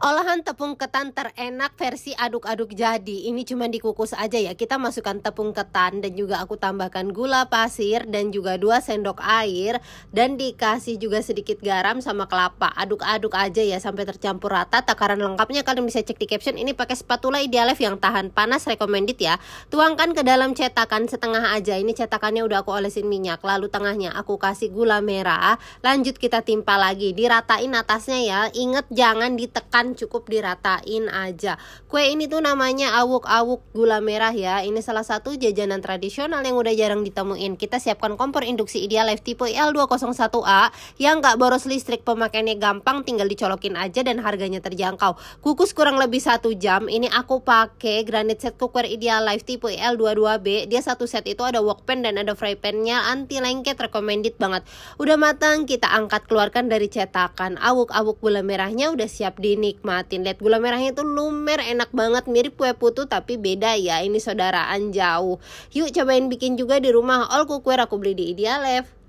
Olahan tepung ketan terenak versi aduk-aduk jadi. Ini cuma dikukus aja ya. Kita masukkan tepung ketan dan juga aku tambahkan gula pasir dan juga 2 sendok air dan dikasih juga sedikit garam sama kelapa. Aduk-aduk aja ya sampai tercampur rata. Takaran lengkapnya kalian bisa cek di caption. Ini pakai spatula idealef yang tahan panas recommended ya. Tuangkan ke dalam cetakan setengah aja. Ini cetakannya udah aku olesin minyak. Lalu tengahnya aku kasih gula merah. Lanjut kita timpa lagi. Diratain atasnya ya. Ingat jangan ditekan cukup diratain aja kue ini tuh namanya awuk-awuk gula merah ya ini salah satu jajanan tradisional yang udah jarang ditemuin kita siapkan kompor induksi ideal life tipe L201A yang nggak boros listrik pemakaiannya gampang tinggal dicolokin aja dan harganya terjangkau kukus kurang lebih satu jam ini aku pakai granite set cookware ideal life tipe L22B dia satu set itu ada wok pan dan ada fry nya anti lengket recommended banget udah matang kita angkat keluarkan dari cetakan awuk-awuk gula merahnya udah siap dinik nikmatin lihat gula merahnya tuh lumer enak banget mirip kue putu tapi beda ya ini saudaraan jauh yuk cobain bikin juga di rumah all kue aku beli di Idealife.